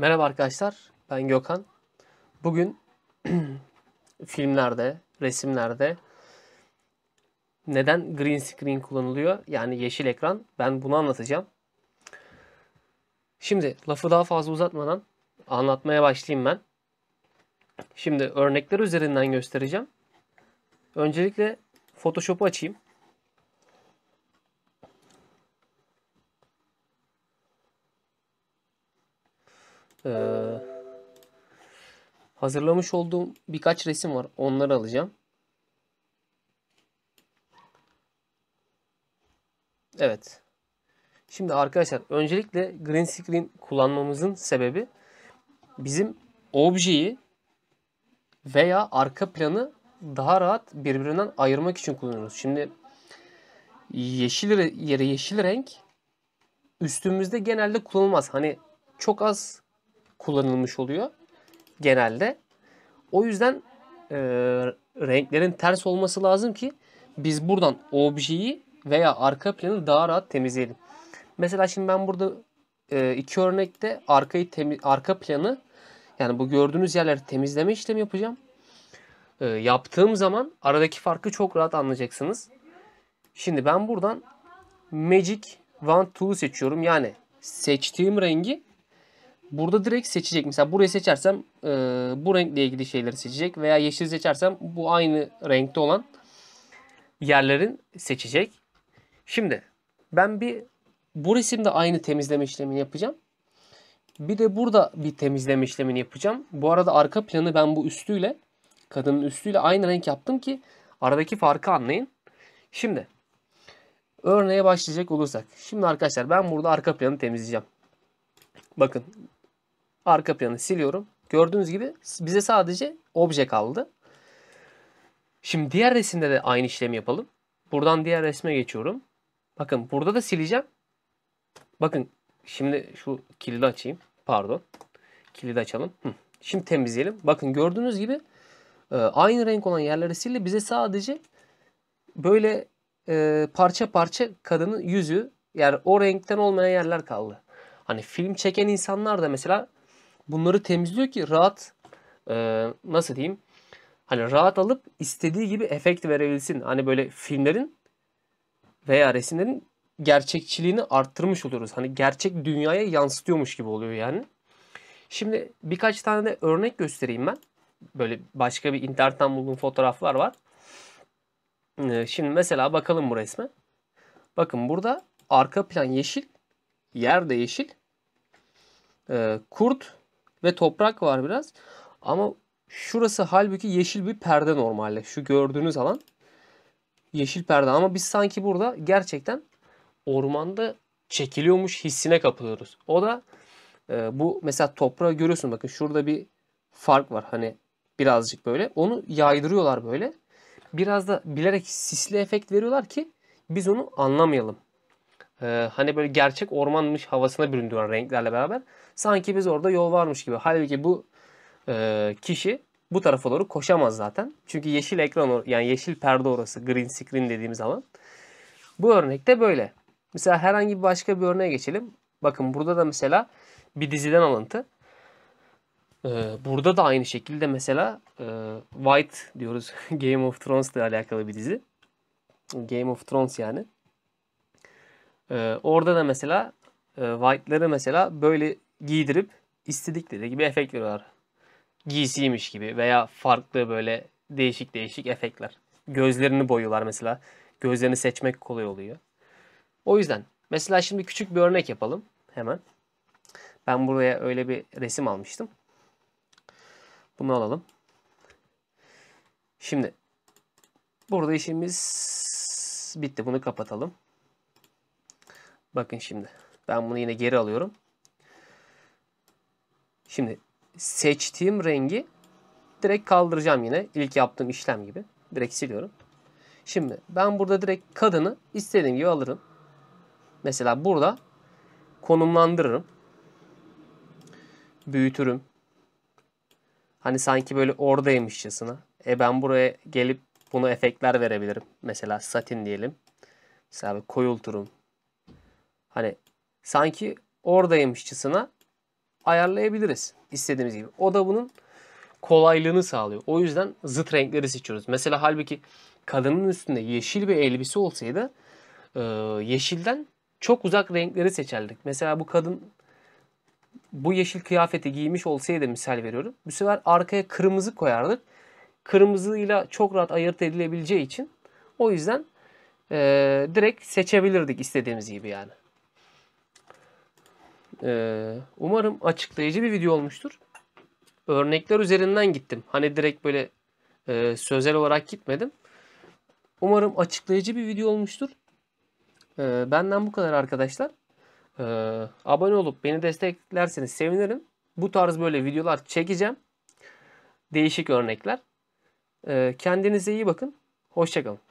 Merhaba arkadaşlar, ben Gökhan. Bugün filmlerde, resimlerde neden green screen kullanılıyor? Yani yeşil ekran. Ben bunu anlatacağım. Şimdi lafı daha fazla uzatmadan anlatmaya başlayayım ben. Şimdi örnekler üzerinden göstereceğim. Öncelikle Photoshop'u açayım. Ee, hazırlamış olduğum birkaç resim var. Onları alacağım. Evet. Şimdi arkadaşlar öncelikle green screen kullanmamızın sebebi bizim objeyi veya arka planı daha rahat birbirinden ayırmak için kullanıyoruz. Şimdi yeşil yere yeşil renk üstümüzde genelde kullanılmaz. Hani çok az kullanılmış oluyor genelde. O yüzden e, renklerin ters olması lazım ki biz buradan objeyi veya arka planı daha rahat temizleyelim. Mesela şimdi ben burada e, iki örnekte arkayı temi arka planı yani bu gördüğünüz yerleri temizleme işlemi yapacağım. E, yaptığım zaman aradaki farkı çok rahat anlayacaksınız. Şimdi ben buradan Magic One Tool seçiyorum. Yani seçtiğim rengi Burada direkt seçecek. Mesela burayı seçersem e, bu renkle ilgili şeyleri seçecek. Veya yeşil seçersem bu aynı renkte olan yerlerin seçecek. Şimdi ben bir bu resimde aynı temizleme işlemini yapacağım. Bir de burada bir temizleme işlemini yapacağım. Bu arada arka planı ben bu üstüyle kadının üstüyle aynı renk yaptım ki aradaki farkı anlayın. Şimdi örneğe başlayacak olursak. Şimdi arkadaşlar ben burada arka planı temizleyeceğim. Bakın Arka planı siliyorum. Gördüğünüz gibi bize sadece obje kaldı. Şimdi diğer resimde de aynı işlemi yapalım. Buradan diğer resme geçiyorum. Bakın burada da sileceğim. Bakın şimdi şu kilidi açayım. Pardon. Kilidi açalım. Şimdi temizleyelim. Bakın gördüğünüz gibi e, aynı renk olan yerleri sildi. Bize sadece böyle e, parça parça kadının yüzü yani o renkten olmayan yerler kaldı. Hani film çeken insanlar da mesela bunları temizliyor ki rahat e, nasıl diyeyim hani rahat alıp istediği gibi efekt verebilsin. Hani böyle filmlerin veya resimlerin gerçekçiliğini arttırmış oluruz Hani gerçek dünyaya yansıtıyormuş gibi oluyor yani. Şimdi birkaç tane de örnek göstereyim ben. Böyle başka bir internetten bulduğum fotoğraflar var. E, şimdi mesela bakalım bu resme. Bakın burada arka plan yeşil. Yer de yeşil. E, kurt ve toprak var biraz. Ama şurası halbuki yeşil bir perde normalde. Şu gördüğünüz alan yeşil perde ama biz sanki burada gerçekten ormanda çekiliyormuş hissine kapılıyoruz. O da e, bu mesela toprağı görüyorsun bakın şurada bir fark var hani birazcık böyle. Onu yaydırıyorlar böyle. Biraz da bilerek sisli efekt veriyorlar ki biz onu anlamayalım e, hani böyle gerçek ormanmış havasına büründüren renklerle beraber sanki biz orada yol varmış gibi. Halbuki bu e, kişi bu tarafa doğru koşamaz zaten. Çünkü yeşil ekran or, yani yeşil perde orası green screen dediğimiz zaman. Bu örnekte böyle. Mesela herhangi bir başka bir örneğe geçelim. Bakın burada da mesela bir diziden alıntı. Ee, burada da aynı şekilde mesela e, White diyoruz Game of Thrones ile alakalı bir dizi. Game of Thrones yani. Ee, orada da mesela e, white'ları mesela böyle giydirip istedikleri gibi efekt veriyorlar. Giysiymiş gibi veya farklı böyle değişik değişik efektler. Gözlerini boyuyorlar mesela. Gözlerini seçmek kolay oluyor. O yüzden mesela şimdi küçük bir örnek yapalım hemen. Ben buraya öyle bir resim almıştım. Bunu alalım. Şimdi burada işimiz bitti. Bunu kapatalım. Bakın şimdi. Ben bunu yine geri alıyorum. Şimdi seçtiğim rengi direkt kaldıracağım yine. İlk yaptığım işlem gibi. Direkt siliyorum. Şimdi ben burada direkt kadını istediğim gibi alırım. Mesela burada konumlandırırım. Büyütürüm. Hani sanki böyle oradaymışçasına. E ben buraya gelip bunu efektler verebilirim. Mesela satin diyelim. Mesela koyulturum, Hani sanki oradaymışçasına ayarlayabiliriz istediğimiz gibi. O da bunun kolaylığını sağlıyor. O yüzden zıt renkleri seçiyoruz. Mesela halbuki kadının üstünde yeşil bir elbise olsaydı e, yeşilden çok uzak renkleri seçerdik. Mesela bu kadın bu yeşil kıyafeti giymiş olsaydı misal veriyorum. Bu sefer arkaya kırmızı koyardık. Kırmızıyla çok rahat ayırt edilebileceği için o yüzden e, direkt seçebilirdik istediğimiz gibi yani. Ee, umarım açıklayıcı bir video olmuştur. Örnekler üzerinden gittim. Hani direkt böyle e, sözel olarak gitmedim. Umarım açıklayıcı bir video olmuştur. Ee, benden bu kadar arkadaşlar. Ee, abone olup beni desteklerseniz sevinirim. Bu tarz böyle videolar çekeceğim. Değişik örnekler. Ee, kendinize iyi bakın. Hoşçakalın.